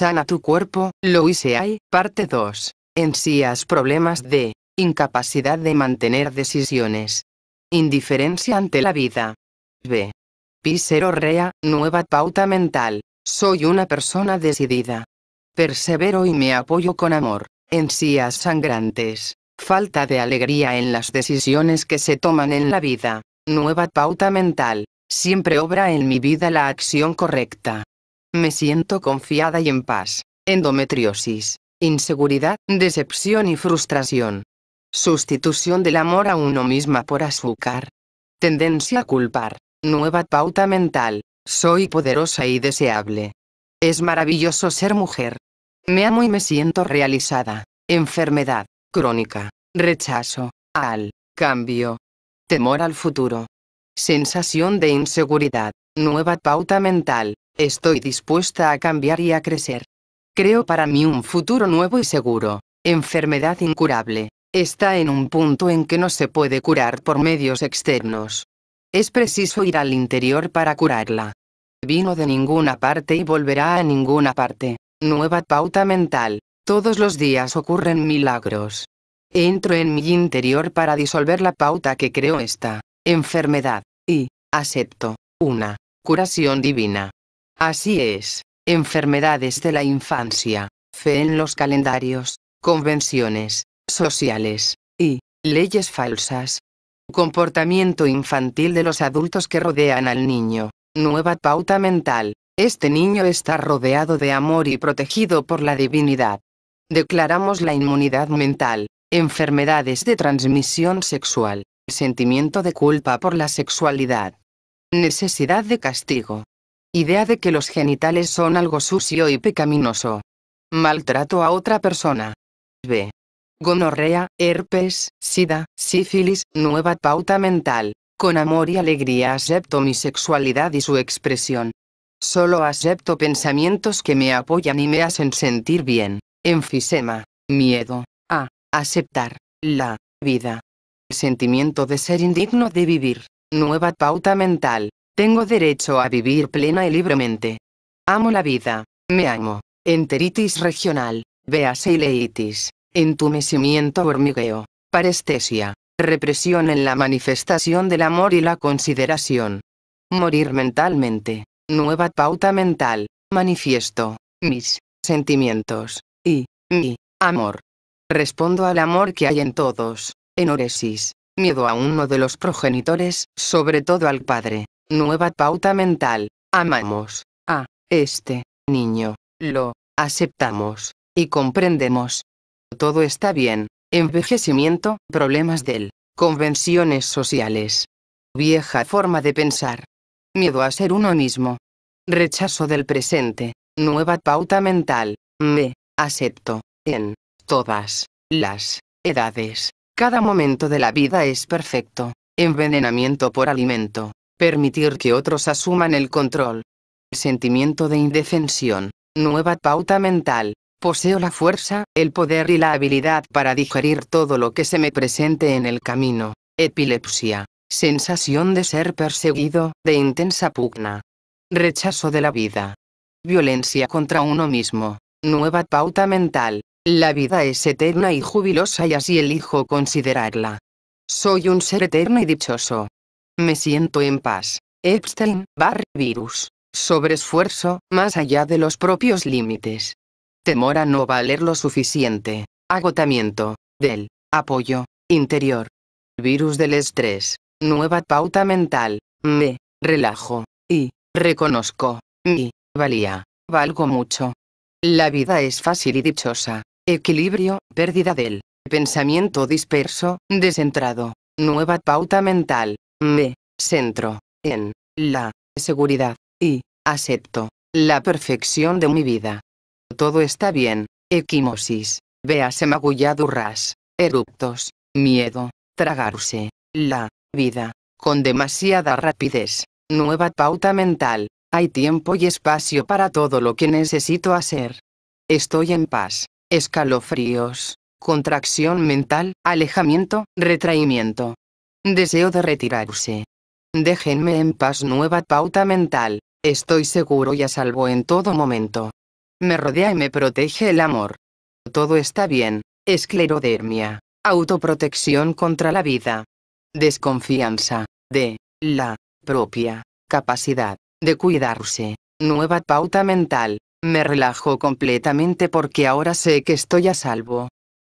Sana tu cuerpo, hice hay parte 2. Ensías problemas de incapacidad de mantener decisiones. Indiferencia ante la vida. B. Pisero Rea, nueva pauta mental. Soy una persona decidida. Persevero y me apoyo con amor. Ensías sangrantes. Falta de alegría en las decisiones que se toman en la vida. Nueva pauta mental. Siempre obra en mi vida la acción correcta. Me siento confiada y en paz. Endometriosis, inseguridad, decepción y frustración. Sustitución del amor a uno misma por azúcar. Tendencia a culpar. Nueva pauta mental. Soy poderosa y deseable. Es maravilloso ser mujer. Me amo y me siento realizada. Enfermedad. Crónica. Rechazo. Al. Cambio. Temor al futuro. Sensación de inseguridad. Nueva pauta mental. Estoy dispuesta a cambiar y a crecer. Creo para mí un futuro nuevo y seguro. Enfermedad incurable. Está en un punto en que no se puede curar por medios externos. Es preciso ir al interior para curarla. Vino de ninguna parte y volverá a ninguna parte. Nueva pauta mental. Todos los días ocurren milagros. Entro en mi interior para disolver la pauta que creo esta enfermedad, y, acepto, una curación divina. Así es, enfermedades de la infancia, fe en los calendarios, convenciones sociales y leyes falsas. Comportamiento infantil de los adultos que rodean al niño. Nueva pauta mental. Este niño está rodeado de amor y protegido por la divinidad. Declaramos la inmunidad mental, enfermedades de transmisión sexual, sentimiento de culpa por la sexualidad, necesidad de castigo, Idea de que los genitales son algo sucio y pecaminoso. Maltrato a otra persona. B. Gonorrea, herpes, sida, sífilis, nueva pauta mental. Con amor y alegría acepto mi sexualidad y su expresión. Solo acepto pensamientos que me apoyan y me hacen sentir bien. Enfisema. Miedo. A. Aceptar. La. Vida. Sentimiento de ser indigno de vivir. Nueva pauta mental. Tengo derecho a vivir plena y libremente. Amo la vida. Me amo. Enteritis regional. Véase Entumecimiento hormigueo. Parestesia. Represión en la manifestación del amor y la consideración. Morir mentalmente. Nueva pauta mental. Manifiesto. Mis sentimientos. Y mi amor. Respondo al amor que hay en todos. Enoresis. Miedo a uno de los progenitores, sobre todo al padre. Nueva pauta mental. Amamos a este niño. Lo aceptamos y comprendemos. Todo está bien. Envejecimiento, problemas del convenciones sociales. Vieja forma de pensar. Miedo a ser uno mismo. Rechazo del presente. Nueva pauta mental. Me acepto en todas las edades. Cada momento de la vida es perfecto. Envenenamiento por alimento permitir que otros asuman el control. Sentimiento de indefensión, nueva pauta mental, poseo la fuerza, el poder y la habilidad para digerir todo lo que se me presente en el camino. Epilepsia, sensación de ser perseguido, de intensa pugna. Rechazo de la vida. Violencia contra uno mismo, nueva pauta mental, la vida es eterna y jubilosa y así elijo considerarla. Soy un ser eterno y dichoso. Me siento en paz. Epstein, Barr virus. Sobreesfuerzo, más allá de los propios límites. Temor a no valer lo suficiente. Agotamiento. Del. Apoyo. Interior. Virus del estrés. Nueva pauta mental. Me. Relajo. Y. Reconozco. Mi. Valía. Valgo mucho. La vida es fácil y dichosa. Equilibrio, pérdida del pensamiento disperso, descentrado, nueva pauta mental, me centro en la seguridad y acepto la perfección de mi vida. Todo está bien. Equimosis. Véase magulladurras, eruptos, miedo, tragarse la vida con demasiada rapidez. Nueva pauta mental. Hay tiempo y espacio para todo lo que necesito hacer. Estoy en paz. Escalofríos. Contracción mental. Alejamiento. Retraimiento. Deseo de retirarse. Déjenme en paz nueva pauta mental, estoy seguro y a salvo en todo momento. Me rodea y me protege el amor. Todo está bien, esclerodermia, autoprotección contra la vida. Desconfianza, de, la, propia, capacidad, de cuidarse, nueva pauta mental, me relajo completamente porque ahora sé que estoy a salvo.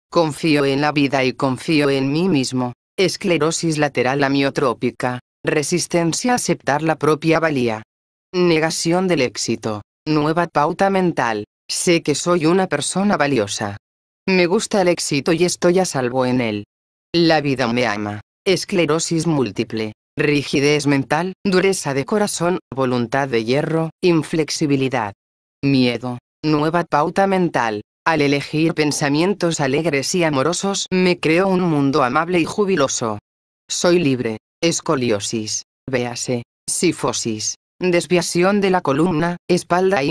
Confío en la vida y confío en mí mismo esclerosis lateral amiotrópica, resistencia a aceptar la propia valía. Negación del éxito, nueva pauta mental, sé que soy una persona valiosa. Me gusta el éxito y estoy a salvo en él. La vida me ama, esclerosis múltiple, rigidez mental, dureza de corazón, voluntad de hierro, inflexibilidad. Miedo, nueva pauta mental, al elegir pensamientos alegres y amorosos, me creo un mundo amable y jubiloso. Soy libre. Escoliosis. Véase. Sifosis. Desviación de la columna, espalda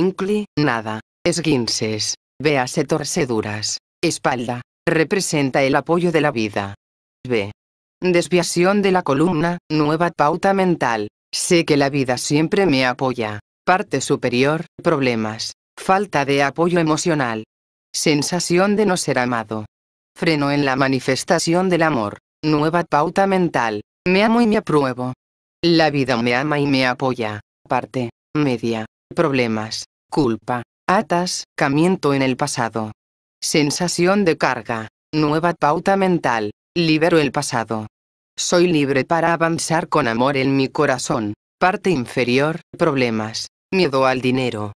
Nada. Esguinces. Véase torceduras. Espalda. Representa el apoyo de la vida. B. Desviación de la columna, nueva pauta mental. Sé que la vida siempre me apoya. Parte superior, problemas. Falta de apoyo emocional sensación de no ser amado. Freno en la manifestación del amor, nueva pauta mental, me amo y me apruebo. La vida me ama y me apoya, parte, media, problemas, culpa, atas, camiento en el pasado. Sensación de carga, nueva pauta mental, libero el pasado. Soy libre para avanzar con amor en mi corazón, parte inferior, problemas, miedo al dinero.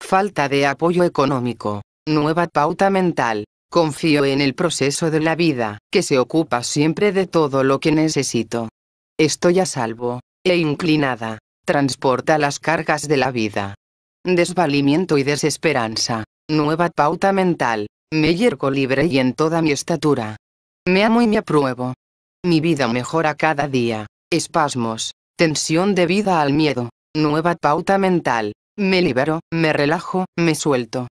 Falta de apoyo económico, Nueva pauta mental. Confío en el proceso de la vida, que se ocupa siempre de todo lo que necesito. Estoy a salvo, e inclinada. Transporta las cargas de la vida. Desvalimiento y desesperanza. Nueva pauta mental. Me hiergo libre y en toda mi estatura. Me amo y me apruebo. Mi vida mejora cada día. Espasmos. Tensión debida al miedo. Nueva pauta mental. Me libero, me relajo, me suelto.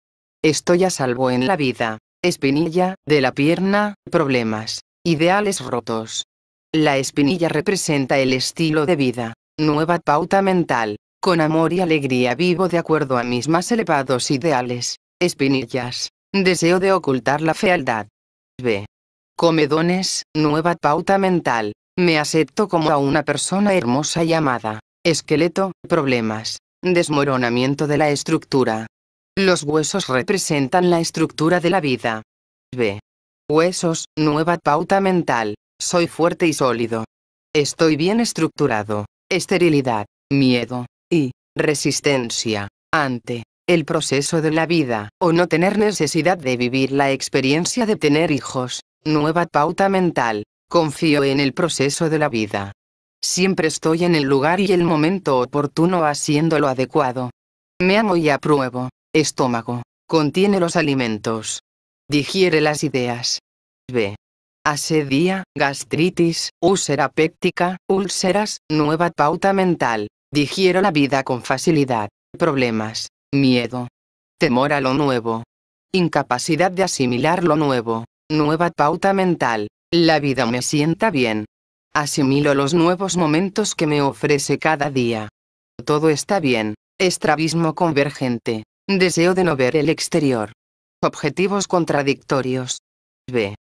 Estoy a salvo en la vida. Espinilla, de la pierna, problemas, ideales rotos. La espinilla representa el estilo de vida, nueva pauta mental, con amor y alegría vivo de acuerdo a mis más elevados ideales. Espinillas, deseo de ocultar la fealdad. B. Comedones, nueva pauta mental, me acepto como a una persona hermosa y amada. Esqueleto, problemas, desmoronamiento de la estructura, los huesos representan la estructura de la vida. B. Huesos, nueva pauta mental. Soy fuerte y sólido. Estoy bien estructurado. Esterilidad, miedo y resistencia ante el proceso de la vida o no tener necesidad de vivir la experiencia de tener hijos. Nueva pauta mental. Confío en el proceso de la vida. Siempre estoy en el lugar y el momento oportuno haciendo lo adecuado. Me amo y apruebo. Estómago. Contiene los alimentos. Digiere las ideas. B. día: gastritis, úlcera péptica, úlceras, nueva pauta mental. Digiero la vida con facilidad. Problemas. Miedo. Temor a lo nuevo. Incapacidad de asimilar lo nuevo. Nueva pauta mental. La vida me sienta bien. Asimilo los nuevos momentos que me ofrece cada día. Todo está bien. Estrabismo convergente. Deseo de no ver el exterior. Objetivos contradictorios. B.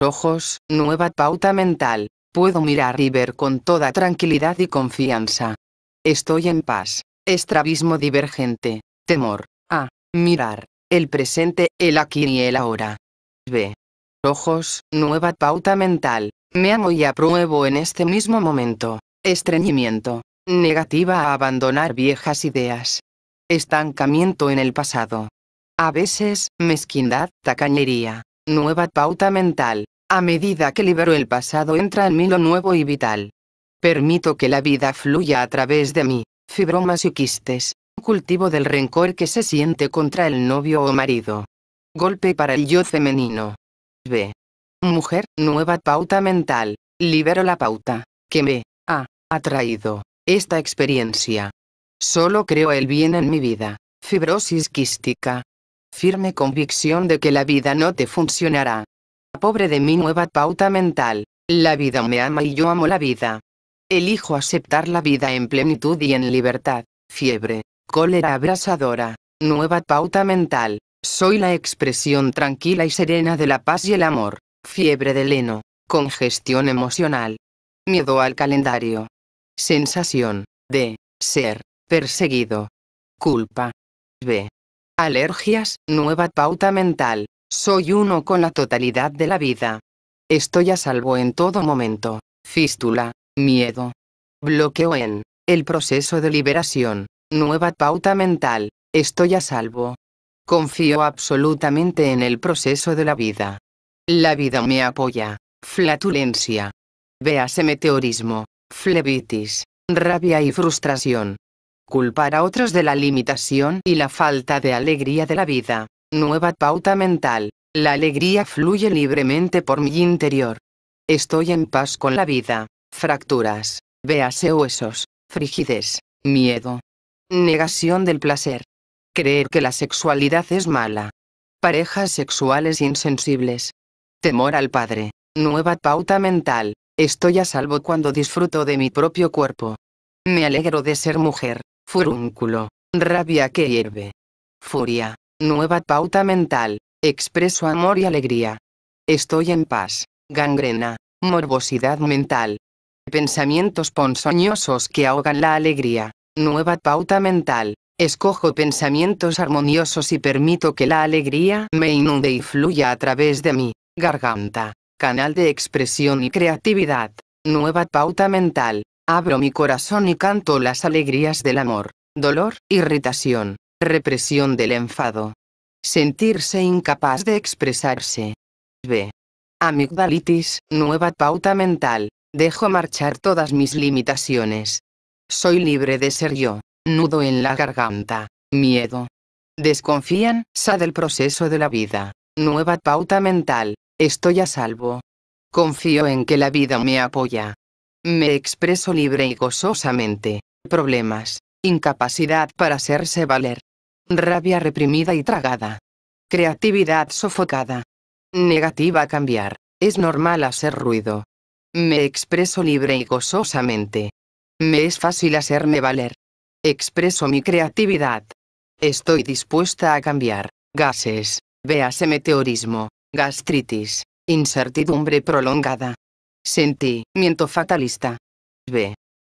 Ojos, nueva pauta mental. Puedo mirar y ver con toda tranquilidad y confianza. Estoy en paz. Estrabismo divergente. Temor. A. Mirar. El presente, el aquí y el ahora. B. Ojos, nueva pauta mental. Me amo y apruebo en este mismo momento. Estreñimiento. Negativa a abandonar viejas ideas estancamiento en el pasado. A veces, mezquindad, tacañería, nueva pauta mental. A medida que libero el pasado entra en mí lo nuevo y vital. Permito que la vida fluya a través de mí. Fibromas y quistes. Cultivo del rencor que se siente contra el novio o marido. Golpe para el yo femenino. B. Mujer, nueva pauta mental. Libero la pauta que me ha atraído esta experiencia Solo creo el bien en mi vida. Fibrosis quística. Firme convicción de que la vida no te funcionará. Pobre de mi nueva pauta mental. La vida me ama y yo amo la vida. Elijo aceptar la vida en plenitud y en libertad. Fiebre. Cólera abrasadora. Nueva pauta mental. Soy la expresión tranquila y serena de la paz y el amor. Fiebre de leno. Congestión emocional. Miedo al calendario. Sensación. De. Ser perseguido. Culpa. B. Alergias, nueva pauta mental. Soy uno con la totalidad de la vida. Estoy a salvo en todo momento. Fístula. Miedo. Bloqueo en. El proceso de liberación. Nueva pauta mental. Estoy a salvo. Confío absolutamente en el proceso de la vida. La vida me apoya. Flatulencia. Véase meteorismo. Flebitis. Rabia y frustración culpar a otros de la limitación y la falta de alegría de la vida. Nueva pauta mental. La alegría fluye libremente por mi interior. Estoy en paz con la vida. Fracturas. Véase huesos. Frigidez. Miedo. Negación del placer. Creer que la sexualidad es mala. Parejas sexuales insensibles. Temor al padre. Nueva pauta mental. Estoy a salvo cuando disfruto de mi propio cuerpo. Me alegro de ser mujer. Furúnculo. Rabia que hierve. Furia. Nueva pauta mental. Expreso amor y alegría. Estoy en paz. Gangrena. Morbosidad mental. Pensamientos ponzoñosos que ahogan la alegría. Nueva pauta mental. Escojo pensamientos armoniosos y permito que la alegría me inunde y fluya a través de mí garganta. Canal de expresión y creatividad. Nueva pauta mental. Abro mi corazón y canto las alegrías del amor, dolor, irritación, represión del enfado. Sentirse incapaz de expresarse. B. Amigdalitis, nueva pauta mental, dejo marchar todas mis limitaciones. Soy libre de ser yo, nudo en la garganta, miedo. Desconfían, sa del proceso de la vida, nueva pauta mental, estoy a salvo. Confío en que la vida me apoya. Me expreso libre y gozosamente. Problemas. Incapacidad para hacerse valer. Rabia reprimida y tragada. Creatividad sofocada. Negativa a cambiar. Es normal hacer ruido. Me expreso libre y gozosamente. Me es fácil hacerme valer. Expreso mi creatividad. Estoy dispuesta a cambiar. Gases. Véase meteorismo, gastritis, incertidumbre prolongada miento fatalista. B.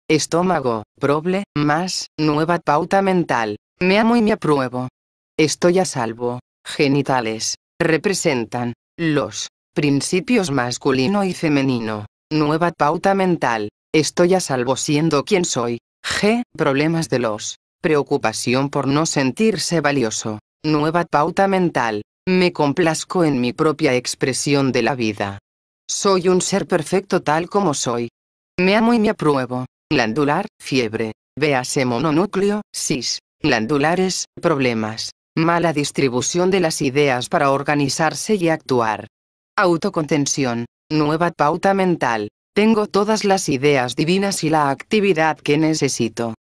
Estómago, proble, más, nueva pauta mental. Me amo y me apruebo. Estoy a salvo. Genitales. Representan los principios masculino y femenino. Nueva pauta mental. Estoy a salvo siendo quien soy. G. Problemas de los. Preocupación por no sentirse valioso. Nueva pauta mental. Me complazco en mi propia expresión de la vida. Soy un ser perfecto tal como soy. Me amo y me apruebo. Glandular, fiebre. Véase mononúcleo, cis. Glandulares, problemas. Mala distribución de las ideas para organizarse y actuar. Autocontención. Nueva pauta mental. Tengo todas las ideas divinas y la actividad que necesito.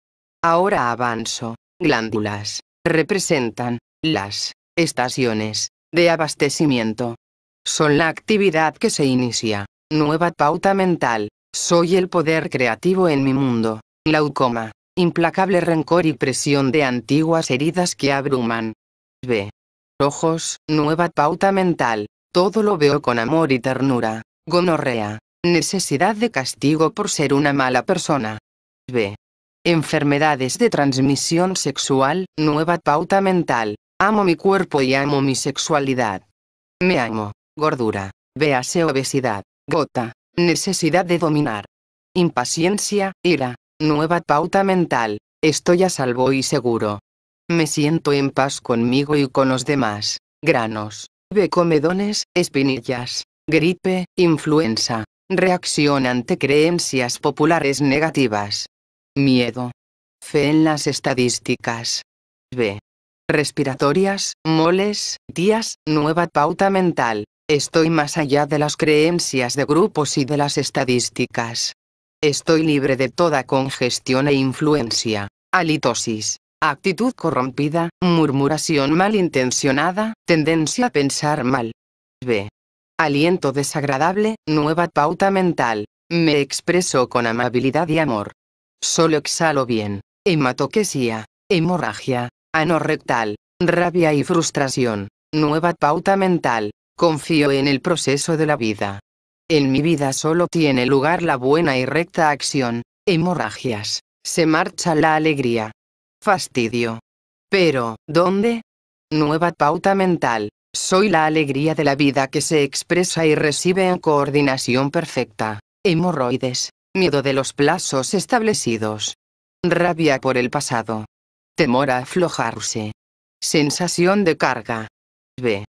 Ahora avanzo. Glándulas. Representan las estaciones de abastecimiento son la actividad que se inicia. Nueva pauta mental. Soy el poder creativo en mi mundo. Glaucoma. Implacable rencor y presión de antiguas heridas que abruman. B. Ojos. Nueva pauta mental. Todo lo veo con amor y ternura. Gonorrea. Necesidad de castigo por ser una mala persona. B. Enfermedades de transmisión sexual. Nueva pauta mental. Amo mi cuerpo y amo mi sexualidad. Me amo gordura, véase obesidad, gota, necesidad de dominar, impaciencia, ira, nueva pauta mental, estoy a salvo y seguro. Me siento en paz conmigo y con los demás, granos, Comedones. espinillas, gripe, influenza, reacción ante creencias populares negativas. Miedo. Fe en las estadísticas. B. Respiratorias, moles, días, nueva pauta mental, Estoy más allá de las creencias de grupos y de las estadísticas. Estoy libre de toda congestión e influencia, halitosis, actitud corrompida, murmuración malintencionada, tendencia a pensar mal. B. Aliento desagradable, nueva pauta mental. Me expreso con amabilidad y amor. Solo exhalo bien. Hematoquesia, hemorragia, anorrectal, rabia y frustración. Nueva pauta mental. Confío en el proceso de la vida. En mi vida solo tiene lugar la buena y recta acción, hemorragias, se marcha la alegría. Fastidio. Pero, ¿dónde? Nueva pauta mental, soy la alegría de la vida que se expresa y recibe en coordinación perfecta. Hemorroides, miedo de los plazos establecidos. Rabia por el pasado. Temor a aflojarse. Sensación de carga. B.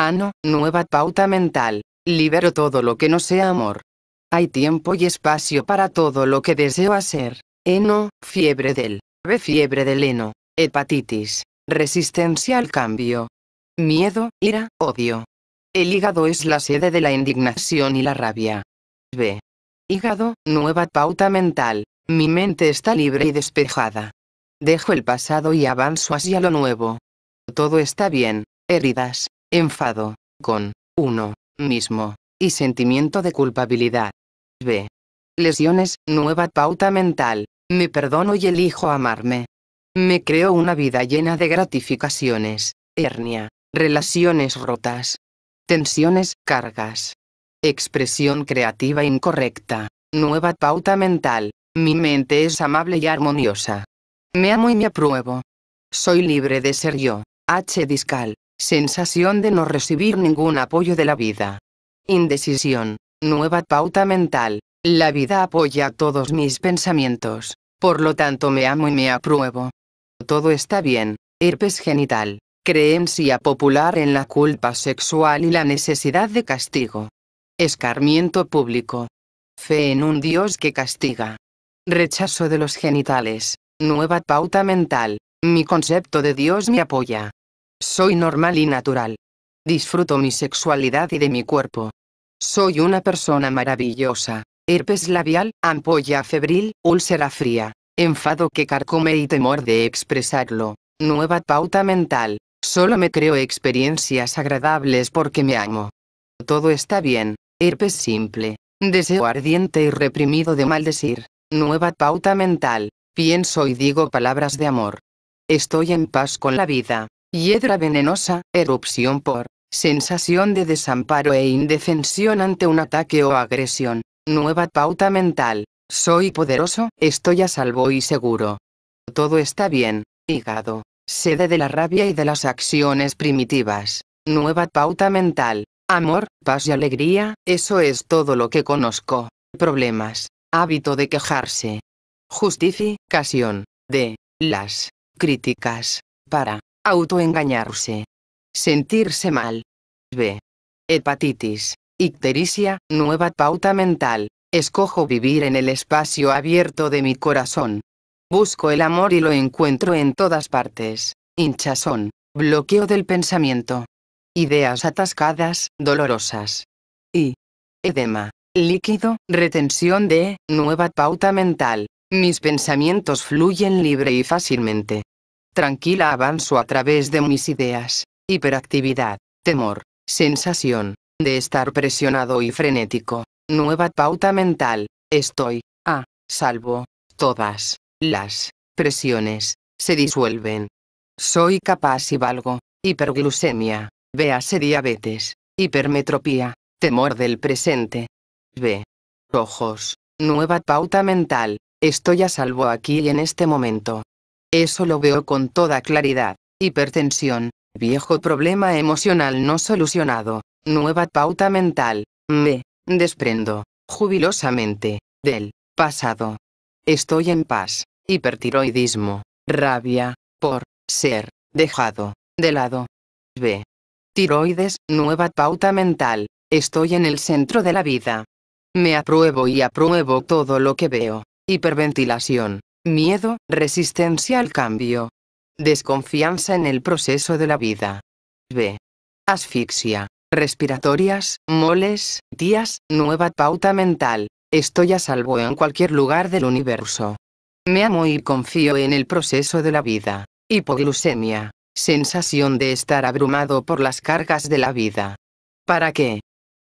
Ano, nueva pauta mental. Libero todo lo que no sea amor. Hay tiempo y espacio para todo lo que deseo hacer. Eno, fiebre del. B fiebre del heno. Hepatitis. Resistencia al cambio. Miedo, ira, odio. El hígado es la sede de la indignación y la rabia. B. Hígado, nueva pauta mental. Mi mente está libre y despejada. Dejo el pasado y avanzo hacia lo nuevo. Todo está bien. Heridas, Enfado, con uno mismo, y sentimiento de culpabilidad. B. Lesiones, nueva pauta mental, me perdono y elijo amarme. Me creo una vida llena de gratificaciones, hernia, relaciones rotas, tensiones, cargas. Expresión creativa incorrecta, nueva pauta mental, mi mente es amable y armoniosa. Me amo y me apruebo. Soy libre de ser yo. H. Discal sensación de no recibir ningún apoyo de la vida. Indecisión, nueva pauta mental, la vida apoya todos mis pensamientos, por lo tanto me amo y me apruebo. Todo está bien, herpes genital, creencia popular en la culpa sexual y la necesidad de castigo. Escarmiento público. Fe en un Dios que castiga. Rechazo de los genitales, nueva pauta mental, mi concepto de Dios me apoya. Soy normal y natural. Disfruto mi sexualidad y de mi cuerpo. Soy una persona maravillosa. Herpes labial, ampolla febril, úlcera fría. Enfado que carcome y temor de expresarlo. Nueva pauta mental. Solo me creo experiencias agradables porque me amo. Todo está bien. Herpes simple. Deseo ardiente y reprimido de maldecir. Nueva pauta mental. Pienso y digo palabras de amor. Estoy en paz con la vida. Hiedra venenosa, erupción por sensación de desamparo e indefensión ante un ataque o agresión. Nueva pauta mental. Soy poderoso, estoy a salvo y seguro. Todo está bien. Hígado. Sede de la rabia y de las acciones primitivas. Nueva pauta mental. Amor, paz y alegría, eso es todo lo que conozco. Problemas. Hábito de quejarse. Justificación. De. Las. Críticas. Para autoengañarse, sentirse mal. B. Hepatitis, ictericia, nueva pauta mental, escojo vivir en el espacio abierto de mi corazón. Busco el amor y lo encuentro en todas partes, hinchazón, bloqueo del pensamiento. Ideas atascadas, dolorosas. Y. Edema, líquido, retención de, nueva pauta mental, mis pensamientos fluyen libre y fácilmente tranquila avanzo a través de mis ideas, hiperactividad, temor, sensación, de estar presionado y frenético, nueva pauta mental, estoy, a, salvo, todas, las, presiones, se disuelven. Soy capaz y valgo, hiperglucemia, véase diabetes, hipermetropía, temor del presente. B. Ojos, nueva pauta mental, estoy a salvo aquí y en este momento, eso lo veo con toda claridad. Hipertensión. Viejo problema emocional no solucionado. Nueva pauta mental. Me desprendo jubilosamente del pasado. Estoy en paz. Hipertiroidismo. Rabia por ser dejado de lado. B. Tiroides, nueva pauta mental. Estoy en el centro de la vida. Me apruebo y apruebo todo lo que veo. Hiperventilación miedo, resistencia al cambio. Desconfianza en el proceso de la vida. B. Asfixia. Respiratorias, moles, días, nueva pauta mental. Estoy a salvo en cualquier lugar del universo. Me amo y confío en el proceso de la vida. Hipoglucemia. Sensación de estar abrumado por las cargas de la vida. ¿Para qué?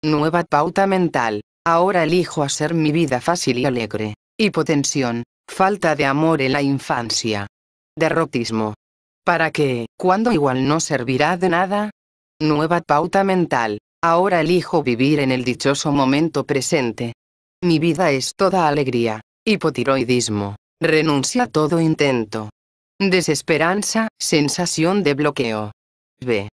Nueva pauta mental. Ahora elijo hacer mi vida fácil y alegre. Hipotensión falta de amor en la infancia. Derrotismo. ¿Para qué? Cuando igual no servirá de nada? Nueva pauta mental. Ahora elijo vivir en el dichoso momento presente. Mi vida es toda alegría. Hipotiroidismo. Renuncia a todo intento. Desesperanza, sensación de bloqueo. B.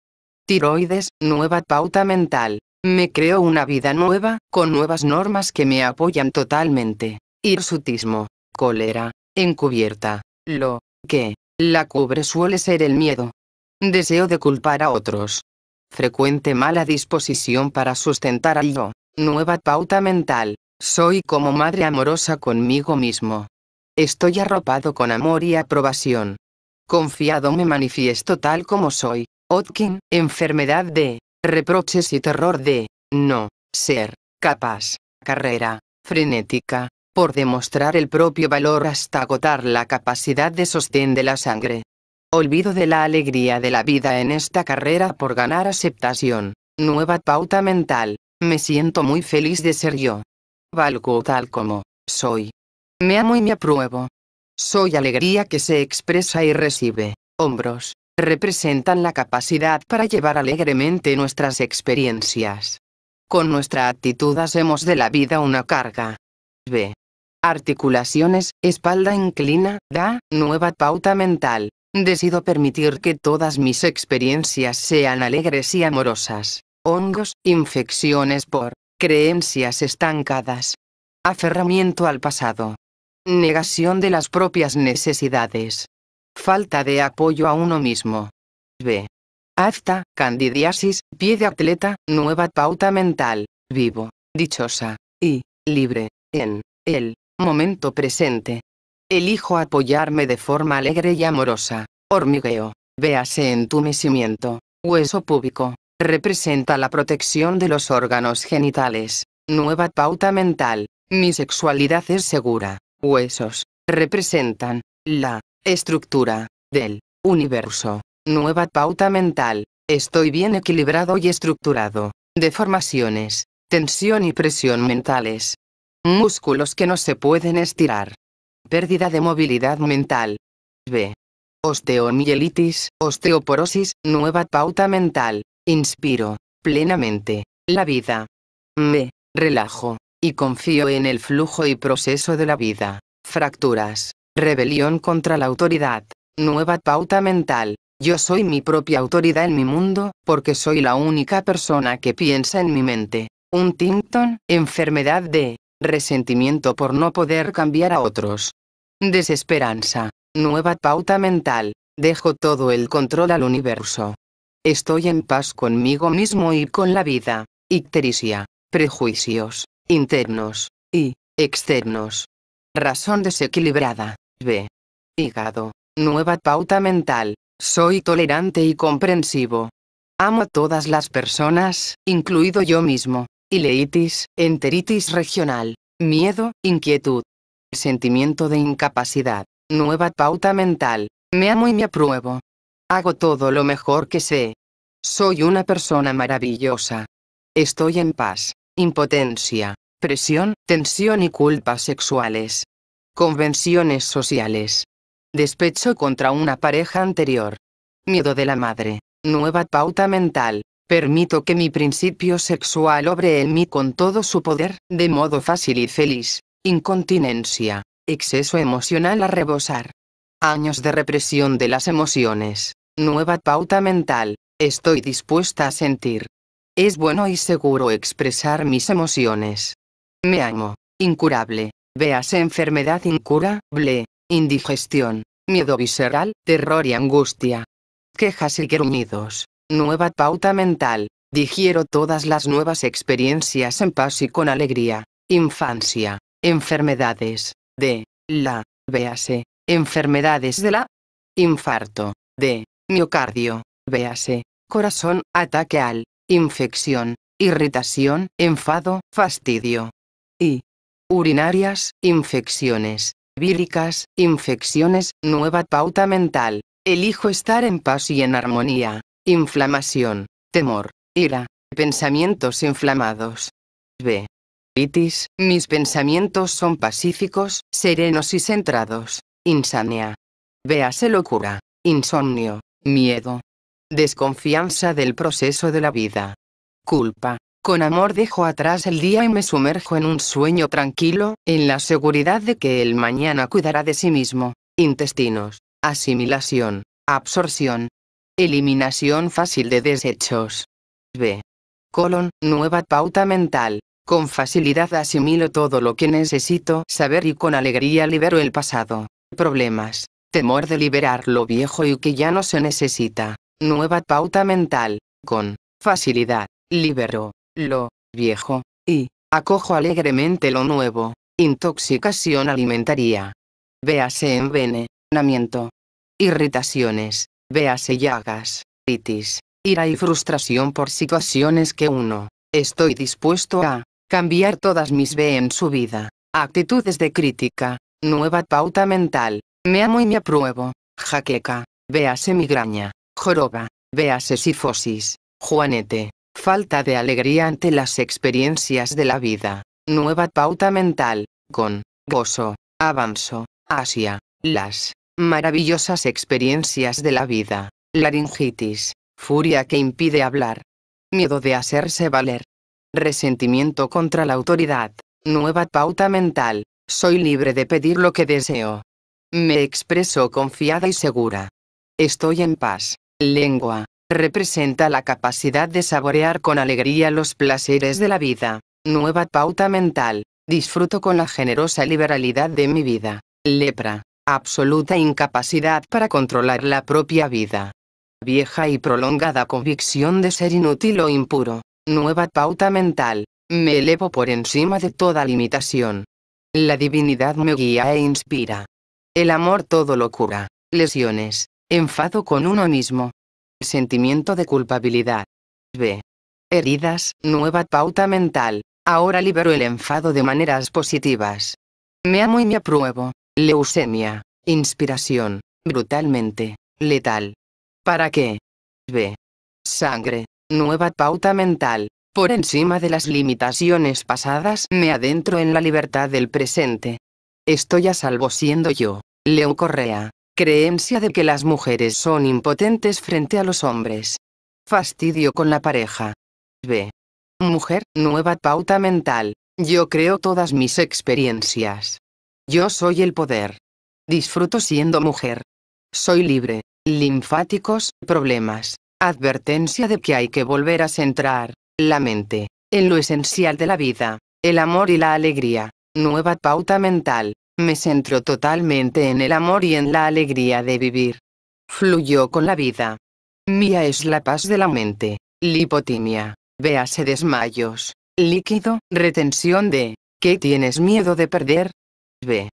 Tiroides, nueva pauta mental. Me creo una vida nueva, con nuevas normas que me apoyan totalmente. Irsutismo cólera, encubierta. Lo que la cubre suele ser el miedo. Deseo de culpar a otros. Frecuente mala disposición para sustentar al yo. Nueva pauta mental. Soy como madre amorosa conmigo mismo. Estoy arropado con amor y aprobación. Confiado me manifiesto tal como soy. Otkin, enfermedad de reproches y terror de no ser capaz. Carrera frenética, por demostrar el propio valor hasta agotar la capacidad de sostén de la sangre. Olvido de la alegría de la vida en esta carrera por ganar aceptación. Nueva pauta mental. Me siento muy feliz de ser yo. Valgo tal como soy. Me amo y me apruebo. Soy alegría que se expresa y recibe. Hombros. Representan la capacidad para llevar alegremente nuestras experiencias. Con nuestra actitud hacemos de la vida una carga. B articulaciones, espalda inclina, da, nueva pauta mental. Decido permitir que todas mis experiencias sean alegres y amorosas. Hongos, infecciones por creencias estancadas. Aferramiento al pasado. Negación de las propias necesidades. Falta de apoyo a uno mismo. B. Afta, candidiasis, pie de atleta, nueva pauta mental, vivo, dichosa, y, libre, en, el, Momento presente. Elijo apoyarme de forma alegre y amorosa. Hormigueo. Véase entumecimiento. Hueso púbico. Representa la protección de los órganos genitales. Nueva pauta mental. Mi sexualidad es segura. Huesos. Representan. La. Estructura. Del. Universo. Nueva pauta mental. Estoy bien equilibrado y estructurado. Deformaciones. Tensión y presión mentales. Músculos que no se pueden estirar. Pérdida de movilidad mental. B. Osteomielitis, osteoporosis, nueva pauta mental. Inspiro, plenamente, la vida. Me, relajo, y confío en el flujo y proceso de la vida. Fracturas, rebelión contra la autoridad. Nueva pauta mental. Yo soy mi propia autoridad en mi mundo, porque soy la única persona que piensa en mi mente. Un tinton enfermedad de resentimiento por no poder cambiar a otros. Desesperanza, nueva pauta mental, dejo todo el control al universo. Estoy en paz conmigo mismo y con la vida, ictericia, prejuicios, internos, y, externos. Razón desequilibrada, B. Hígado, nueva pauta mental, soy tolerante y comprensivo. Amo a todas las personas, incluido yo mismo ileitis, enteritis regional, miedo, inquietud, sentimiento de incapacidad, nueva pauta mental, me amo y me apruebo. Hago todo lo mejor que sé. Soy una persona maravillosa. Estoy en paz, impotencia, presión, tensión y culpas sexuales. Convenciones sociales. Despecho contra una pareja anterior. Miedo de la madre. Nueva pauta mental. Permito que mi principio sexual obre en mí con todo su poder, de modo fácil y feliz. Incontinencia. Exceso emocional a rebosar. Años de represión de las emociones. Nueva pauta mental. Estoy dispuesta a sentir. Es bueno y seguro expresar mis emociones. Me amo. Incurable. Véase enfermedad incurable, indigestión, miedo visceral, terror y angustia. Quejas y gruñidos. Nueva pauta mental. Digiero todas las nuevas experiencias en paz y con alegría. Infancia. Enfermedades. De. La. Véase. Enfermedades de la. Infarto. De. Miocardio. Véase. Corazón. Ataque al. Infección. Irritación. Enfado. Fastidio. Y. Urinarias. Infecciones. Víricas. Infecciones. Nueva pauta mental. Elijo estar en paz y en armonía. Inflamación, temor, ira, pensamientos inflamados. B. Pitis, mis pensamientos son pacíficos, serenos y centrados. Insania. Véase locura, insomnio, miedo. Desconfianza del proceso de la vida. Culpa. Con amor dejo atrás el día y me sumerjo en un sueño tranquilo, en la seguridad de que el mañana cuidará de sí mismo. Intestinos. Asimilación. Absorción. Eliminación fácil de desechos. B. Colon, nueva pauta mental. Con facilidad asimilo todo lo que necesito saber y con alegría libero el pasado. Problemas. Temor de liberar lo viejo y que ya no se necesita. Nueva pauta mental. Con facilidad. Libero lo viejo. Y acojo alegremente lo nuevo. Intoxicación alimentaria. Véase envenenamiento. Irritaciones véase llagas, itis, ira y frustración por situaciones que uno, estoy dispuesto a, cambiar todas mis ve en su vida, actitudes de crítica, nueva pauta mental, me amo y me apruebo, jaqueca, véase migraña, joroba, véase sifosis, juanete, falta de alegría ante las experiencias de la vida, nueva pauta mental, con, gozo, avanzo, Asia, las, Maravillosas experiencias de la vida. Laringitis. Furia que impide hablar. Miedo de hacerse valer. Resentimiento contra la autoridad. Nueva pauta mental. Soy libre de pedir lo que deseo. Me expreso confiada y segura. Estoy en paz. Lengua. Representa la capacidad de saborear con alegría los placeres de la vida. Nueva pauta mental. Disfruto con la generosa liberalidad de mi vida. Lepra absoluta incapacidad para controlar la propia vida. Vieja y prolongada convicción de ser inútil o impuro, nueva pauta mental, me elevo por encima de toda limitación. La divinidad me guía e inspira. El amor todo lo cura, lesiones, enfado con uno mismo. Sentimiento de culpabilidad. B. Heridas, nueva pauta mental, ahora libero el enfado de maneras positivas. Me amo y me apruebo, Leucemia. Inspiración. Brutalmente. Letal. ¿Para qué? B. Sangre. Nueva pauta mental. Por encima de las limitaciones pasadas me adentro en la libertad del presente. Estoy a salvo siendo yo. Leo Creencia de que las mujeres son impotentes frente a los hombres. Fastidio con la pareja. B. Mujer, nueva pauta mental. Yo creo todas mis experiencias. Yo soy el poder. Disfruto siendo mujer. Soy libre. Linfáticos, problemas. Advertencia de que hay que volver a centrar la mente en lo esencial de la vida, el amor y la alegría. Nueva pauta mental. Me centro totalmente en el amor y en la alegría de vivir. Fluyó con la vida. Mía es la paz de la mente. Lipotimia. Véase desmayos. Líquido, retención de. ¿Qué tienes miedo de perder? B.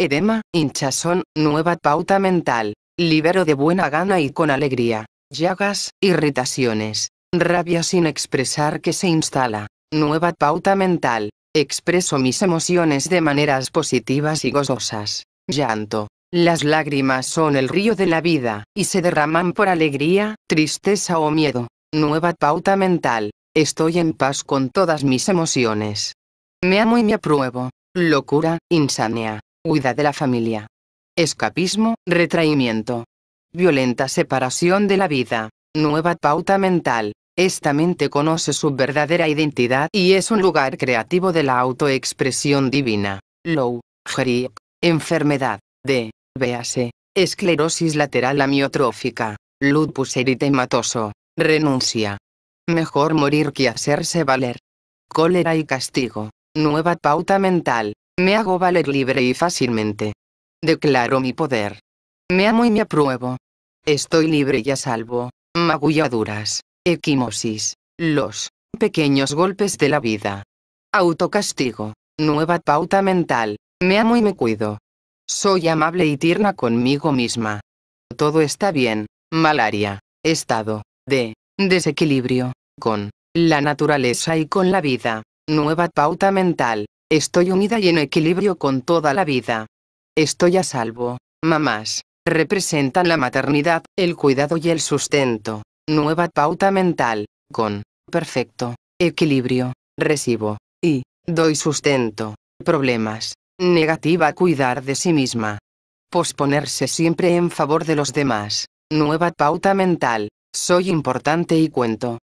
Edema, hinchazón, nueva pauta mental, libero de buena gana y con alegría, llagas, irritaciones, rabia sin expresar que se instala, nueva pauta mental, expreso mis emociones de maneras positivas y gozosas, llanto. Las lágrimas son el río de la vida, y se derraman por alegría, tristeza o miedo. Nueva pauta mental, estoy en paz con todas mis emociones. Me amo y me apruebo locura, insania, huida de la familia, escapismo, retraimiento, violenta separación de la vida, nueva pauta mental. Esta mente conoce su verdadera identidad y es un lugar creativo de la autoexpresión divina. Low, enfermedad, D, B.A.C., esclerosis lateral amiotrófica, lupus eritematoso, renuncia. Mejor morir que hacerse valer. Cólera y castigo nueva pauta mental. Me hago valer libre y fácilmente. Declaro mi poder. Me amo y me apruebo. Estoy libre y a salvo. Magulladuras, equimosis, los pequeños golpes de la vida. Autocastigo, nueva pauta mental. Me amo y me cuido. Soy amable y tierna conmigo misma. Todo está bien. Malaria, estado de desequilibrio, con la naturaleza y con la vida. Nueva pauta mental. Estoy unida y en equilibrio con toda la vida. Estoy a salvo. Mamás. Representan la maternidad, el cuidado y el sustento. Nueva pauta mental. Con. Perfecto. Equilibrio. Recibo. Y. Doy sustento. Problemas. Negativa. Cuidar de sí misma. Posponerse siempre en favor de los demás. Nueva pauta mental. Soy importante y cuento.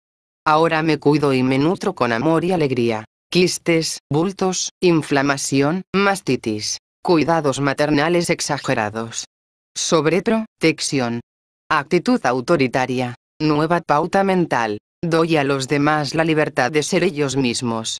Ahora me cuido y me nutro con amor y alegría quistes, bultos, inflamación, mastitis. Cuidados maternales exagerados. Sobreprotección. Actitud autoritaria. Nueva pauta mental. Doy a los demás la libertad de ser ellos mismos.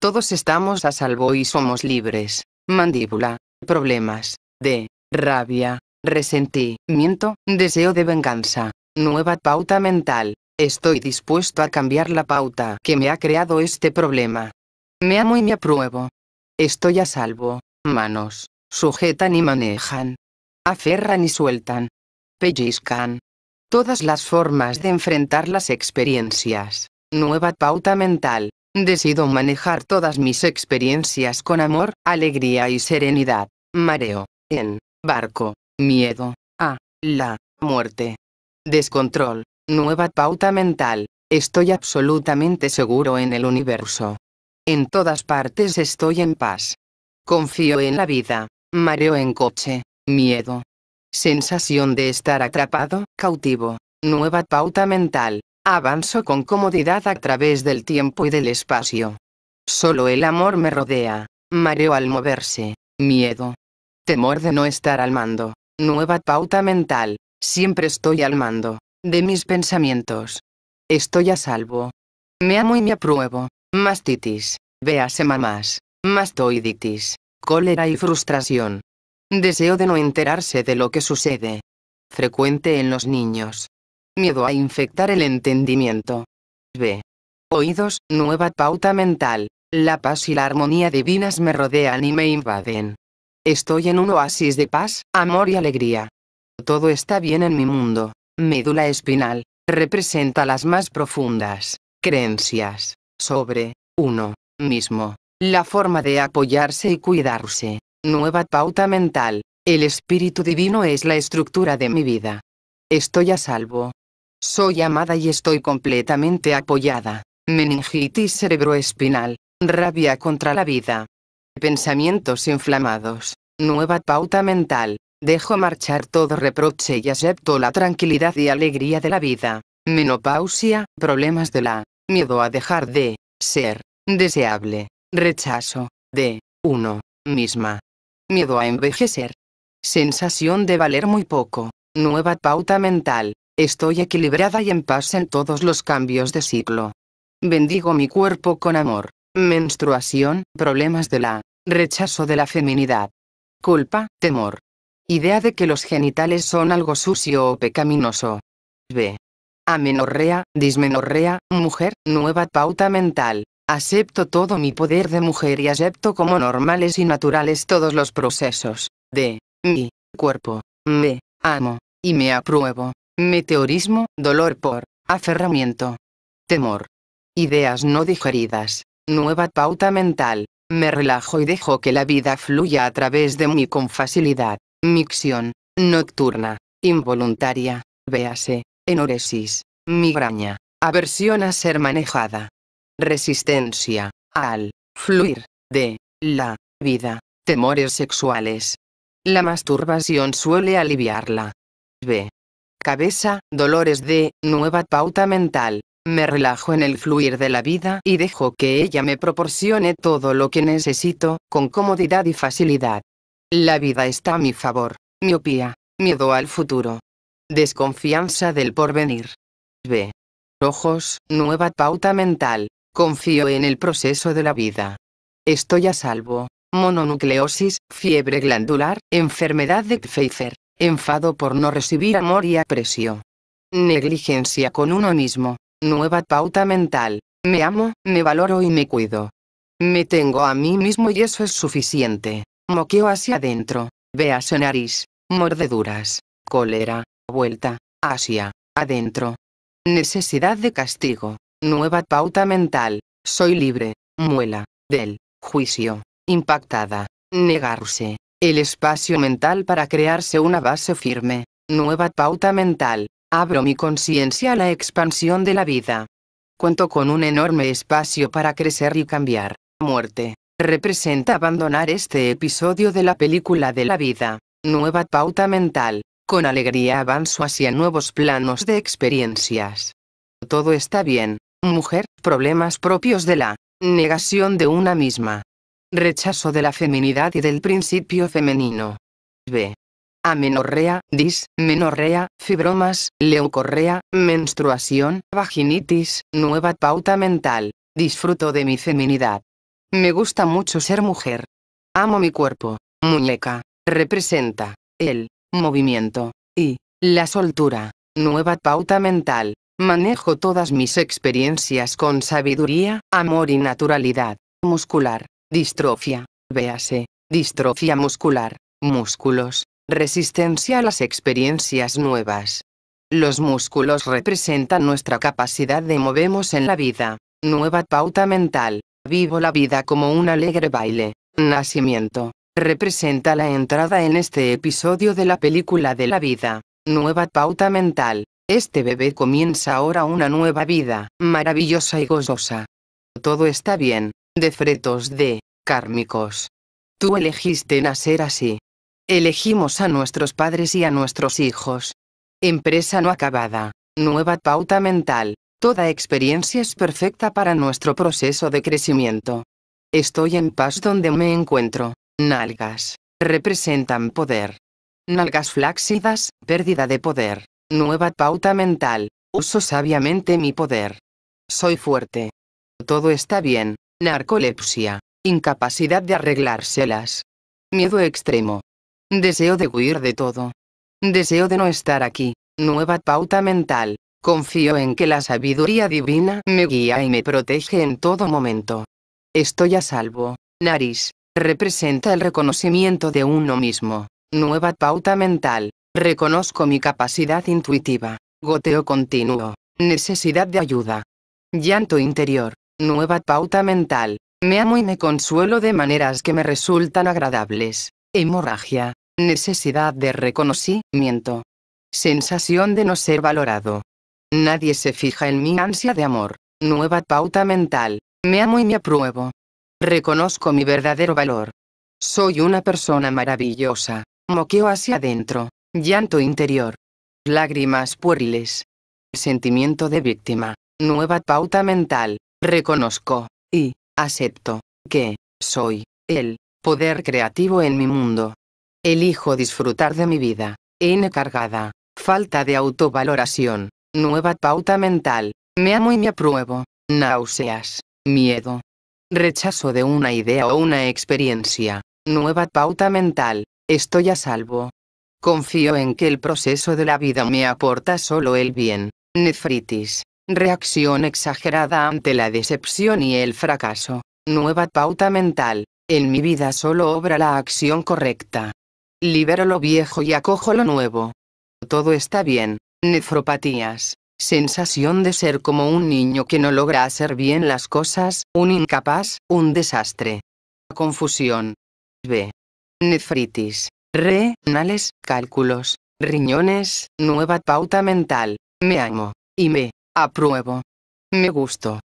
Todos estamos a salvo y somos libres. Mandíbula. Problemas. De. Rabia. Resentimiento. Deseo de venganza. Nueva pauta mental. Estoy dispuesto a cambiar la pauta que me ha creado este problema. Me amo y me apruebo. Estoy a salvo. Manos. Sujetan y manejan. Aferran y sueltan. Pellizcan. Todas las formas de enfrentar las experiencias. Nueva pauta mental. Decido manejar todas mis experiencias con amor, alegría y serenidad. Mareo. En. Barco. Miedo. A. La. Muerte. Descontrol. Nueva pauta mental. Estoy absolutamente seguro en el universo. En todas partes estoy en paz. Confío en la vida. Mareo en coche. Miedo. Sensación de estar atrapado, cautivo. Nueva pauta mental. Avanzo con comodidad a través del tiempo y del espacio. Solo el amor me rodea. Mareo al moverse. Miedo. Temor de no estar al mando. Nueva pauta mental. Siempre estoy al mando. De mis pensamientos. Estoy a salvo. Me amo y me apruebo mastitis, véase mamás, mastoiditis, cólera y frustración. Deseo de no enterarse de lo que sucede. Frecuente en los niños. Miedo a infectar el entendimiento. B. Oídos, nueva pauta mental. La paz y la armonía divinas me rodean y me invaden. Estoy en un oasis de paz, amor y alegría. Todo está bien en mi mundo. Médula espinal, representa las más profundas creencias, sobre uno mismo, la forma de apoyarse y cuidarse, nueva pauta mental, el espíritu divino es la estructura de mi vida. Estoy a salvo. Soy amada y estoy completamente apoyada. Meningitis cerebroespinal, rabia contra la vida. Pensamientos inflamados, nueva pauta mental, dejo marchar todo reproche y acepto la tranquilidad y alegría de la vida. Menopausia, problemas de la miedo a dejar de ser deseable, rechazo de uno misma, miedo a envejecer, sensación de valer muy poco, nueva pauta mental, estoy equilibrada y en paz en todos los cambios de ciclo. Bendigo mi cuerpo con amor, menstruación, problemas de la, rechazo de la feminidad, culpa, temor, idea de que los genitales son algo sucio o pecaminoso. B. Amenorrea, dismenorrea, mujer, nueva pauta mental. Acepto todo mi poder de mujer y acepto como normales y naturales todos los procesos de mi cuerpo. Me amo y me apruebo. Meteorismo, dolor por aferramiento, temor, ideas no digeridas, nueva pauta mental. Me relajo y dejo que la vida fluya a través de mí con facilidad. Micción nocturna, involuntaria, véase, enoresis, migraña, aversión a ser manejada, resistencia, al, fluir, de, la, vida, temores sexuales. La masturbación suele aliviarla. B. Cabeza, dolores de, nueva pauta mental, me relajo en el fluir de la vida y dejo que ella me proporcione todo lo que necesito, con comodidad y facilidad. La vida está a mi favor. Miopía, miedo al futuro, Desconfianza del porvenir. B. Ojos, nueva pauta mental. Confío en el proceso de la vida. Estoy a salvo. Mononucleosis, fiebre glandular, enfermedad de Pfeiffer, enfado por no recibir amor y aprecio. Negligencia con uno mismo, nueva pauta mental. Me amo, me valoro y me cuido. Me tengo a mí mismo y eso es suficiente. Moqueo hacia adentro. Véase nariz. Mordeduras. Cólera vuelta, Asia, adentro. Necesidad de castigo, nueva pauta mental, soy libre, muela, del, juicio, impactada, negarse, el espacio mental para crearse una base firme, nueva pauta mental, abro mi conciencia a la expansión de la vida. Cuento con un enorme espacio para crecer y cambiar, muerte, representa abandonar este episodio de la película de la vida, nueva pauta mental, con alegría avanzo hacia nuevos planos de experiencias. Todo está bien, mujer, problemas propios de la negación de una misma. Rechazo de la feminidad y del principio femenino. B. Amenorrea, dis, fibromas, leucorrea, menstruación, vaginitis, nueva pauta mental. Disfruto de mi feminidad. Me gusta mucho ser mujer. Amo mi cuerpo. Muñeca. Representa. Él movimiento, y, la soltura, nueva pauta mental, manejo todas mis experiencias con sabiduría, amor y naturalidad, muscular, distrofia, véase, distrofia muscular, músculos, resistencia a las experiencias nuevas. Los músculos representan nuestra capacidad de movemos en la vida, nueva pauta mental, vivo la vida como un alegre baile, nacimiento, representa la entrada en este episodio de la película de la vida. Nueva pauta mental. Este bebé comienza ahora una nueva vida, maravillosa y gozosa. Todo está bien, de fretos de kármicos. Tú elegiste nacer así. Elegimos a nuestros padres y a nuestros hijos. Empresa no acabada. Nueva pauta mental. Toda experiencia es perfecta para nuestro proceso de crecimiento. Estoy en paz donde me encuentro. Nalgas. Representan poder. Nalgas flácidas, pérdida de poder. Nueva pauta mental. Uso sabiamente mi poder. Soy fuerte. Todo está bien. Narcolepsia. Incapacidad de arreglárselas. Miedo extremo. Deseo de huir de todo. Deseo de no estar aquí. Nueva pauta mental. Confío en que la sabiduría divina me guía y me protege en todo momento. Estoy a salvo. Nariz representa el reconocimiento de uno mismo. Nueva pauta mental. Reconozco mi capacidad intuitiva. Goteo continuo. Necesidad de ayuda. Llanto interior. Nueva pauta mental. Me amo y me consuelo de maneras que me resultan agradables. Hemorragia. Necesidad de reconocimiento. Sensación de no ser valorado. Nadie se fija en mi ansia de amor. Nueva pauta mental. Me amo y me apruebo. Reconozco mi verdadero valor. Soy una persona maravillosa. Moqueo hacia adentro. Llanto interior. Lágrimas pueriles. Sentimiento de víctima. Nueva pauta mental. Reconozco. Y, acepto. Que, soy, el, poder creativo en mi mundo. Elijo disfrutar de mi vida. N cargada. Falta de autovaloración. Nueva pauta mental. Me amo y me apruebo. Náuseas. Miedo rechazo de una idea o una experiencia, nueva pauta mental, estoy a salvo. Confío en que el proceso de la vida me aporta solo el bien. Nefritis, reacción exagerada ante la decepción y el fracaso, nueva pauta mental, en mi vida solo obra la acción correcta. Libero lo viejo y acojo lo nuevo. Todo está bien, nefropatías, sensación de ser como un niño que no logra hacer bien las cosas, un incapaz, un desastre. Confusión. B. Nefritis. Renales, cálculos, riñones, nueva pauta mental. Me amo. Y me apruebo. Me gusto.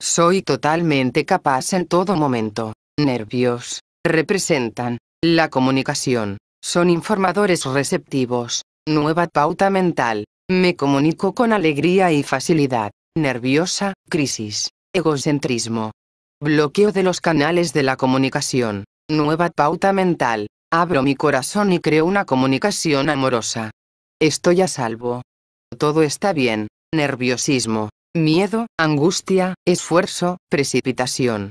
Soy totalmente capaz en todo momento. Nervios. Representan la comunicación. Son informadores receptivos. Nueva pauta mental. Me comunico con alegría y facilidad, nerviosa, crisis, egocentrismo. Bloqueo de los canales de la comunicación, nueva pauta mental, abro mi corazón y creo una comunicación amorosa. Estoy a salvo. Todo está bien, nerviosismo, miedo, angustia, esfuerzo, precipitación.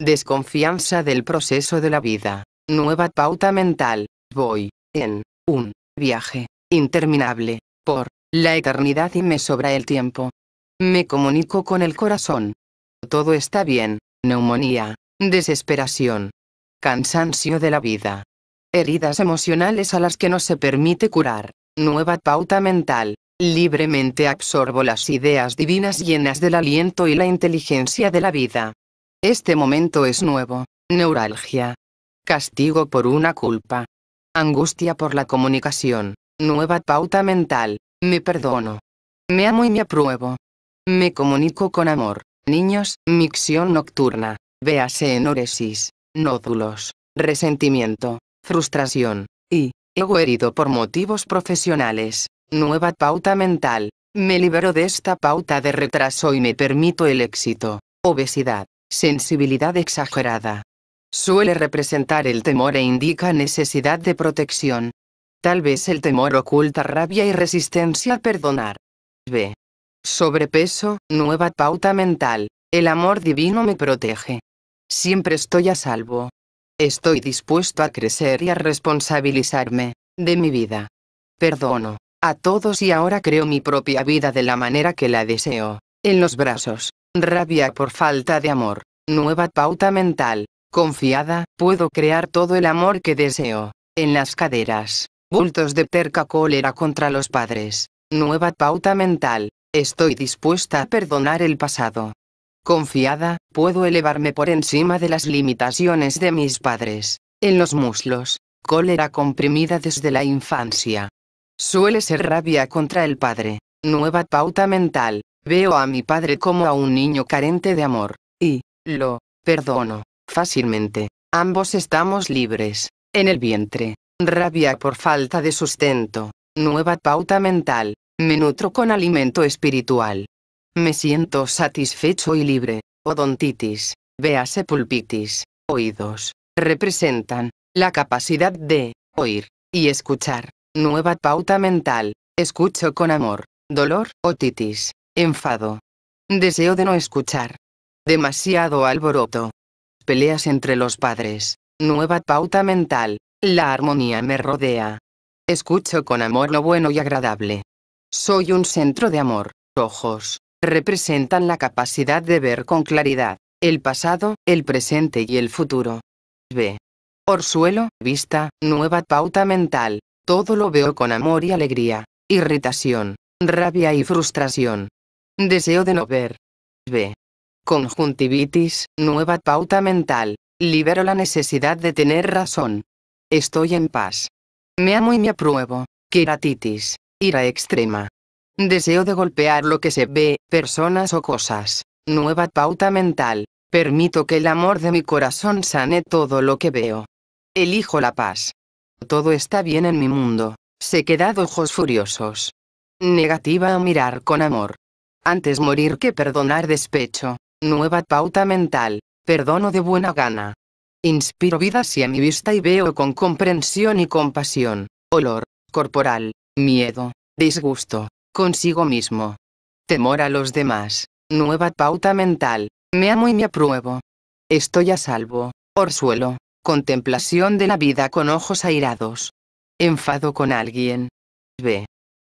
Desconfianza del proceso de la vida, nueva pauta mental, voy, en, un, viaje, interminable, por, la eternidad y me sobra el tiempo. Me comunico con el corazón. Todo está bien, neumonía, desesperación, cansancio de la vida, heridas emocionales a las que no se permite curar, nueva pauta mental, libremente absorbo las ideas divinas llenas del aliento y la inteligencia de la vida. Este momento es nuevo, neuralgia, castigo por una culpa, angustia por la comunicación, nueva pauta mental, me perdono. Me amo y me apruebo. Me comunico con amor. Niños, micción nocturna. Véase enoresis, nódulos, resentimiento, frustración, y, ego herido por motivos profesionales. Nueva pauta mental. Me libero de esta pauta de retraso y me permito el éxito. Obesidad. Sensibilidad exagerada. Suele representar el temor e indica necesidad de protección, Tal vez el temor oculta rabia y resistencia a perdonar. B. Sobrepeso, nueva pauta mental. El amor divino me protege. Siempre estoy a salvo. Estoy dispuesto a crecer y a responsabilizarme de mi vida. Perdono a todos y ahora creo mi propia vida de la manera que la deseo. En los brazos, rabia por falta de amor, nueva pauta mental, confiada, puedo crear todo el amor que deseo. En las caderas, Bultos de terca cólera contra los padres. Nueva pauta mental. Estoy dispuesta a perdonar el pasado. Confiada, puedo elevarme por encima de las limitaciones de mis padres. En los muslos. Cólera comprimida desde la infancia. Suele ser rabia contra el padre. Nueva pauta mental. Veo a mi padre como a un niño carente de amor. Y, lo, perdono. Fácilmente. Ambos estamos libres. En el vientre. Rabia por falta de sustento. Nueva pauta mental. Me nutro con alimento espiritual. Me siento satisfecho y libre. Odontitis. Véase pulpitis. Oídos. Representan la capacidad de oír y escuchar. Nueva pauta mental. Escucho con amor. Dolor. Otitis. Enfado. Deseo de no escuchar. Demasiado alboroto. Peleas entre los padres. Nueva pauta mental. La armonía me rodea. Escucho con amor lo bueno y agradable. Soy un centro de amor. Ojos. Representan la capacidad de ver con claridad el pasado, el presente y el futuro. B. Orzuelo, vista, nueva pauta mental. Todo lo veo con amor y alegría. Irritación, rabia y frustración. Deseo de no ver. B. Conjuntivitis, nueva pauta mental. Libero la necesidad de tener razón, Estoy en paz. Me amo y me apruebo. queratitis, Ira extrema. Deseo de golpear lo que se ve, personas o cosas. Nueva pauta mental. Permito que el amor de mi corazón sane todo lo que veo. Elijo la paz. Todo está bien en mi mundo. se quedan ojos furiosos. Negativa a mirar con amor. Antes morir que perdonar despecho. Nueva pauta mental. Perdono de buena gana. Inspiro vida a mi vista y veo con comprensión y compasión. Olor, corporal, miedo, disgusto, consigo mismo. Temor a los demás. Nueva pauta mental. Me amo y me apruebo. Estoy a salvo. Orzuelo. Contemplación de la vida con ojos airados. Enfado con alguien. ve,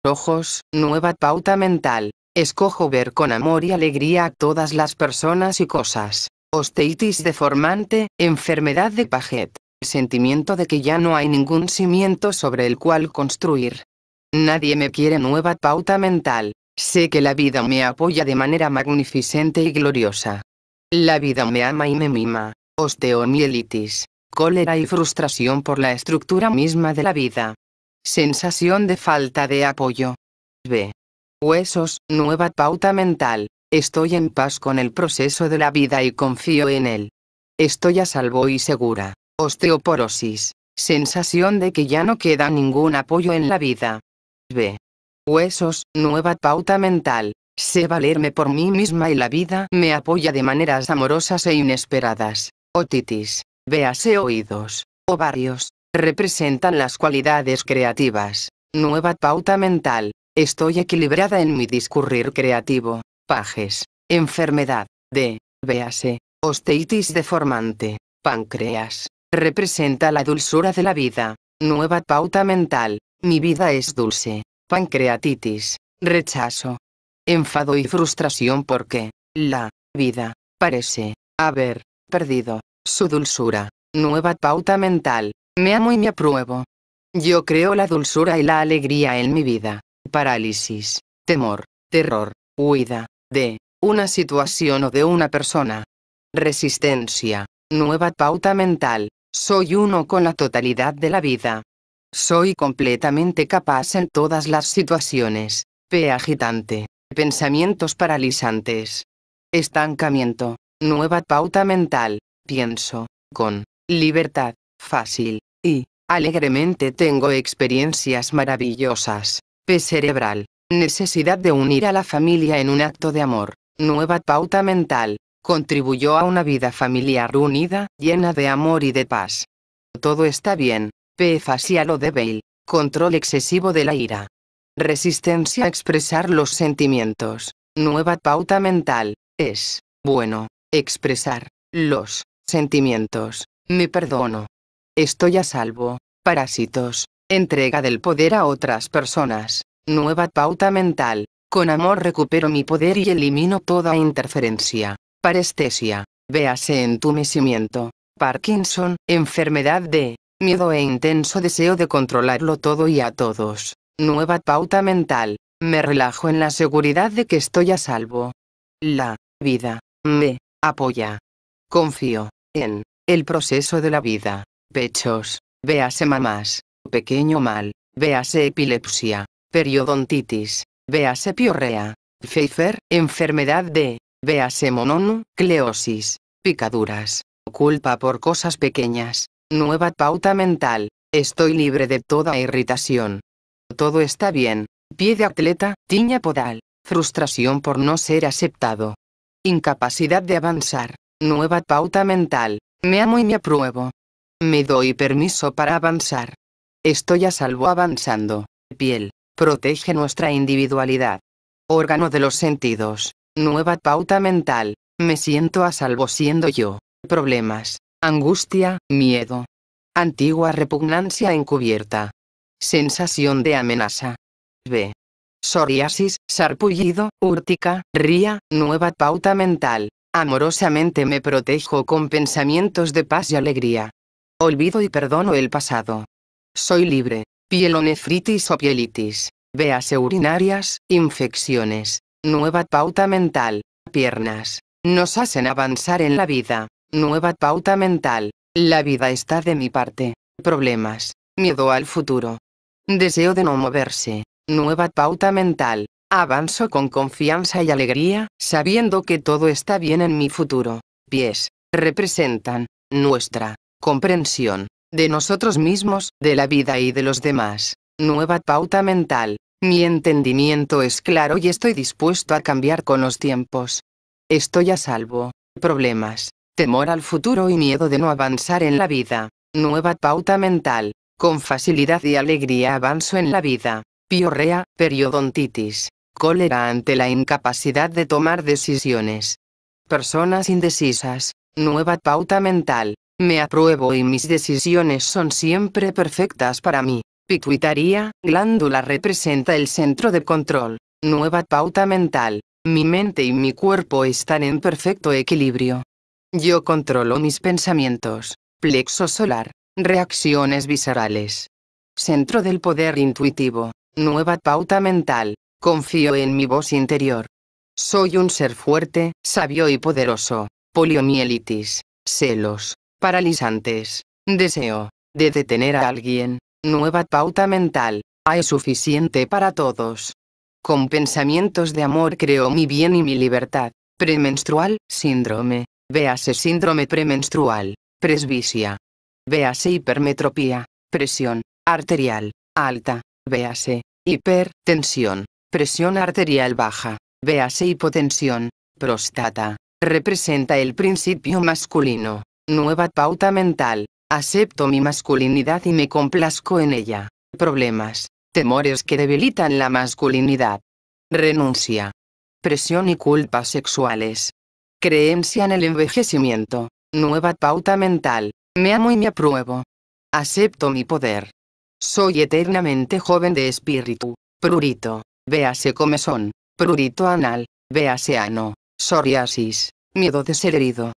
Ojos, nueva pauta mental. Escojo ver con amor y alegría a todas las personas y cosas osteitis deformante, enfermedad de Paget, sentimiento de que ya no hay ningún cimiento sobre el cual construir. Nadie me quiere nueva pauta mental, sé que la vida me apoya de manera magnificente y gloriosa. La vida me ama y me mima, osteomielitis, cólera y frustración por la estructura misma de la vida. Sensación de falta de apoyo. B. Huesos, nueva pauta mental, Estoy en paz con el proceso de la vida y confío en él. Estoy a salvo y segura. Osteoporosis. Sensación de que ya no queda ningún apoyo en la vida. B. Huesos, nueva pauta mental. Sé valerme por mí misma y la vida me apoya de maneras amorosas e inesperadas. Otitis. Véase oídos. Ovarios. Representan las cualidades creativas. Nueva pauta mental. Estoy equilibrada en mi discurrir creativo pajes, enfermedad, de, véase, osteitis deformante, páncreas, representa la dulzura de la vida, nueva pauta mental, mi vida es dulce, pancreatitis, rechazo, enfado y frustración porque, la, vida, parece, haber, perdido, su dulzura, nueva pauta mental, me amo y me apruebo. Yo creo la dulzura y la alegría en mi vida, parálisis, temor, terror, huida, de una situación o de una persona. Resistencia, nueva pauta mental, soy uno con la totalidad de la vida. Soy completamente capaz en todas las situaciones, P agitante, pensamientos paralizantes. Estancamiento, nueva pauta mental, pienso, con libertad, fácil, y alegremente tengo experiencias maravillosas, P cerebral, necesidad de unir a la familia en un acto de amor, nueva pauta mental, contribuyó a una vida familiar unida, llena de amor y de paz. Todo está bien, P. facial o de control excesivo de la ira. Resistencia a expresar los sentimientos, nueva pauta mental, es, bueno, expresar, los, sentimientos, me perdono. Estoy a salvo, parásitos, entrega del poder a otras personas, Nueva pauta mental. Con amor recupero mi poder y elimino toda interferencia. Parestesia. Véase entumecimiento. Parkinson, enfermedad de miedo e intenso deseo de controlarlo todo y a todos. Nueva pauta mental. Me relajo en la seguridad de que estoy a salvo. La vida me apoya. Confío en el proceso de la vida. Pechos. Véase mamás. Pequeño mal. Véase epilepsia periodontitis, véase piorrea, Pfeiffer, enfermedad de, véase mononucleosis, cleosis, picaduras, culpa por cosas pequeñas, nueva pauta mental, estoy libre de toda irritación. Todo está bien, pie de atleta, tiña podal, frustración por no ser aceptado. Incapacidad de avanzar, nueva pauta mental, me amo y me apruebo. Me doy permiso para avanzar. Estoy a salvo avanzando, piel, protege nuestra individualidad. Órgano de los sentidos, nueva pauta mental, me siento a salvo siendo yo. Problemas, angustia, miedo. Antigua repugnancia encubierta. Sensación de amenaza. B. Psoriasis, sarpullido, úrtica, ría, nueva pauta mental. Amorosamente me protejo con pensamientos de paz y alegría. Olvido y perdono el pasado. Soy libre, Pielonefritis o pielitis. Veas urinarias, infecciones. Nueva pauta mental. Piernas. Nos hacen avanzar en la vida. Nueva pauta mental. La vida está de mi parte. Problemas. Miedo al futuro. Deseo de no moverse. Nueva pauta mental. Avanzo con confianza y alegría, sabiendo que todo está bien en mi futuro. Pies. Representan. Nuestra. Comprensión de nosotros mismos, de la vida y de los demás. Nueva pauta mental. Mi entendimiento es claro y estoy dispuesto a cambiar con los tiempos. Estoy a salvo. Problemas, temor al futuro y miedo de no avanzar en la vida. Nueva pauta mental. Con facilidad y alegría avanzo en la vida. Piorrea, periodontitis. Cólera ante la incapacidad de tomar decisiones. Personas indecisas. Nueva pauta mental. Me apruebo y mis decisiones son siempre perfectas para mí. Pituitaria, glándula representa el centro de control. Nueva pauta mental. Mi mente y mi cuerpo están en perfecto equilibrio. Yo controlo mis pensamientos. Plexo solar. Reacciones viscerales. Centro del poder intuitivo. Nueva pauta mental. Confío en mi voz interior. Soy un ser fuerte, sabio y poderoso. Poliomielitis. Celos paralizantes, deseo, de detener a alguien, nueva pauta mental, hay suficiente para todos. Con pensamientos de amor creo mi bien y mi libertad, premenstrual, síndrome, véase síndrome premenstrual, presbicia, véase hipermetropía, presión, arterial, alta, véase, hipertensión, presión arterial baja, véase hipotensión, próstata, representa el principio masculino, Nueva pauta mental. Acepto mi masculinidad y me complazco en ella. Problemas. Temores que debilitan la masculinidad. Renuncia. Presión y culpas sexuales. Creencia en el envejecimiento. Nueva pauta mental. Me amo y me apruebo. Acepto mi poder. Soy eternamente joven de espíritu. Prurito. Véase comezón. Prurito anal. Véase ano. Psoriasis. Miedo de ser herido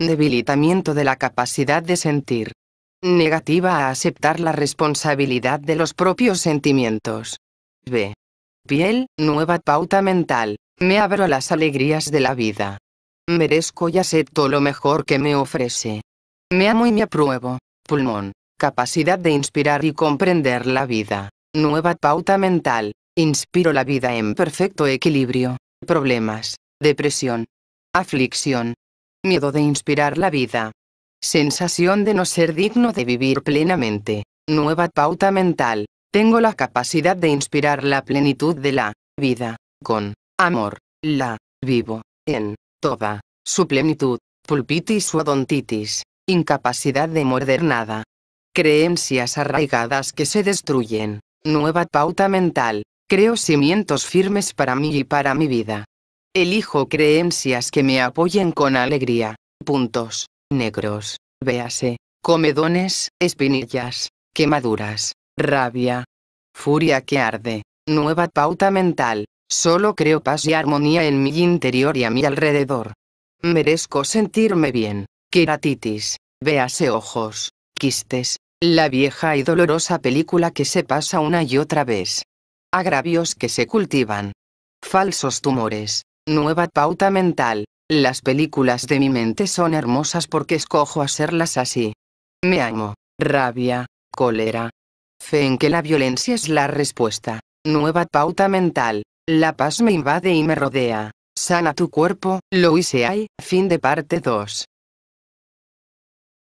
debilitamiento de la capacidad de sentir. Negativa a aceptar la responsabilidad de los propios sentimientos. B. Piel, nueva pauta mental, me abro a las alegrías de la vida. Merezco y acepto lo mejor que me ofrece. Me amo y me apruebo. Pulmón, capacidad de inspirar y comprender la vida. Nueva pauta mental, inspiro la vida en perfecto equilibrio. Problemas, depresión, aflicción, miedo de inspirar la vida. Sensación de no ser digno de vivir plenamente. Nueva pauta mental. Tengo la capacidad de inspirar la plenitud de la vida. Con amor. La vivo. En toda su plenitud. Pulpitis o odontitis. Incapacidad de morder nada. Creencias arraigadas que se destruyen. Nueva pauta mental. Creo cimientos firmes para mí y para mi vida. Elijo creencias que me apoyen con alegría. Puntos. Negros. Véase. Comedones, espinillas, quemaduras, rabia. Furia que arde. Nueva pauta mental. Solo creo paz y armonía en mi interior y a mi alrededor. Merezco sentirme bien. Queratitis. Véase ojos. Quistes. La vieja y dolorosa película que se pasa una y otra vez. Agravios que se cultivan. Falsos tumores. Nueva pauta mental. Las películas de mi mente son hermosas porque escojo hacerlas así. Me amo. Rabia. Cólera. Fe en que la violencia es la respuesta. Nueva pauta mental. La paz me invade y me rodea. Sana tu cuerpo, lo hice ahí, fin de parte 2.